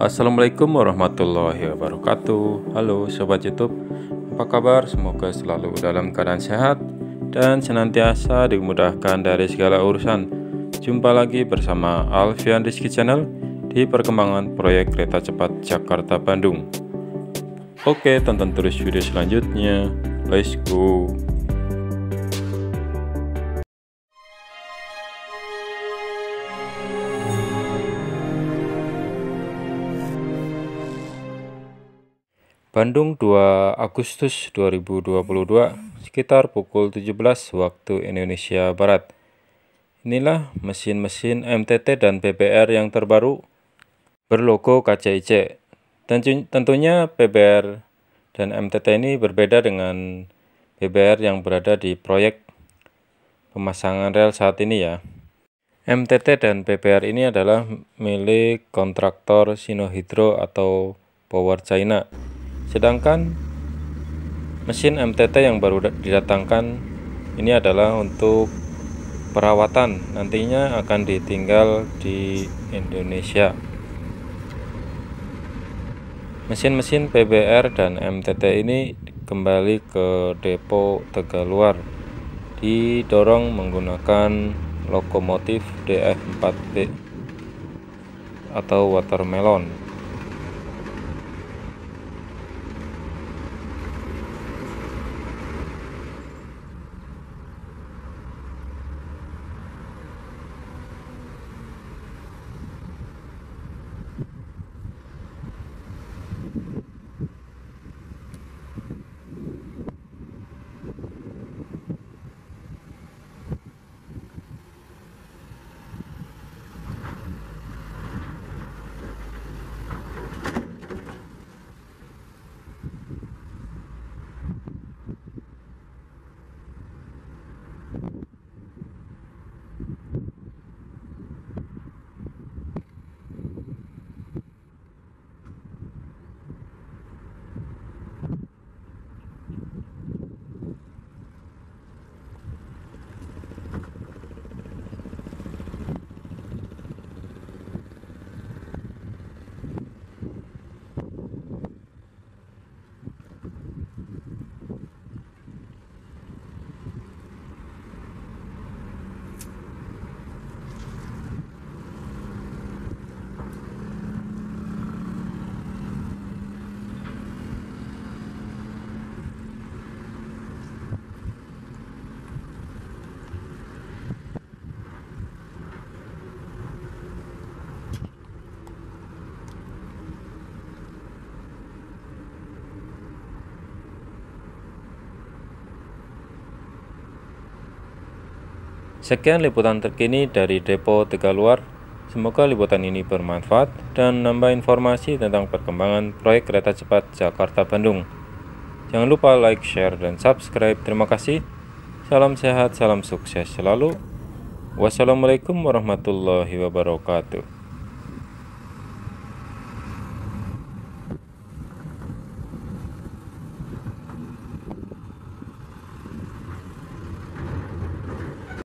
Assalamualaikum warahmatullahi wabarakatuh Halo Sobat Youtube Apa kabar? Semoga selalu dalam keadaan sehat Dan senantiasa dimudahkan dari segala urusan Jumpa lagi bersama Alfian Rizky Channel Di perkembangan proyek kereta cepat Jakarta-Bandung Oke, tonton terus video selanjutnya Let's go Bandung 2 Agustus 2022 sekitar pukul 17 waktu Indonesia Barat. Inilah mesin-mesin MTT dan PBR yang terbaru berlogo KCIC. Tentunya PBR dan MTT ini berbeda dengan PBR yang berada di proyek pemasangan rel saat ini ya. MTT dan PBR ini adalah milik kontraktor Sinohydro atau Power China. Sedangkan mesin MTT yang baru didatangkan ini adalah untuk perawatan nantinya akan ditinggal di Indonesia. Mesin-mesin PBR dan MTT ini kembali ke depo Tegaluar didorong menggunakan lokomotif DF4B atau watermelon Sekian liputan terkini dari Depo Tegaluar. Semoga liputan ini bermanfaat dan menambah informasi tentang perkembangan proyek kereta cepat Jakarta-Bandung. Jangan lupa like, share, dan subscribe. Terima kasih. Salam sehat, salam sukses selalu. Wassalamualaikum warahmatullahi wabarakatuh.